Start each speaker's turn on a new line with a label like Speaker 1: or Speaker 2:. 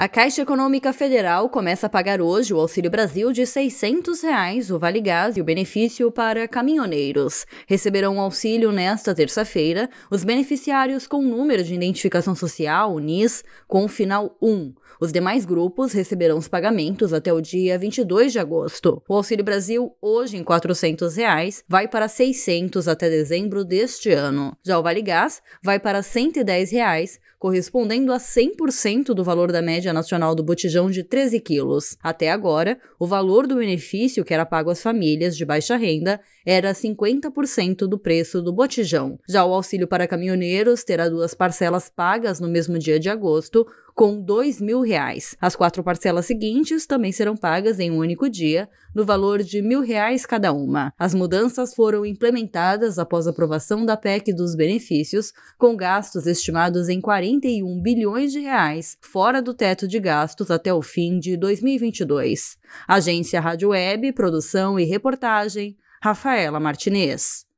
Speaker 1: A Caixa Econômica Federal começa a pagar hoje o Auxílio Brasil de R$ reais, o Vale Gás e o benefício para caminhoneiros. Receberão o auxílio nesta terça-feira os beneficiários com número de identificação social, NIS, com o final 1. Os demais grupos receberão os pagamentos até o dia 22 de agosto. O Auxílio Brasil, hoje em R$ reais, vai para R$ 600 até dezembro deste ano. Já o Vale Gás vai para R$ 110, reais, correspondendo a 100% do valor da média média nacional do botijão de 13 quilos. Até agora, o valor do benefício que era pago às famílias de baixa renda era 50% do preço do botijão. Já o auxílio para caminhoneiros terá duas parcelas pagas no mesmo dia de agosto, com dois mil reais. As quatro parcelas seguintes também serão pagas em um único dia, no valor de mil reais cada uma. As mudanças foram implementadas após a aprovação da PEC dos benefícios, com gastos estimados em 41 bilhões de reais, fora do teto de gastos até o fim de 2022. Agência Rádio Web, produção e reportagem, Rafaela Martinez.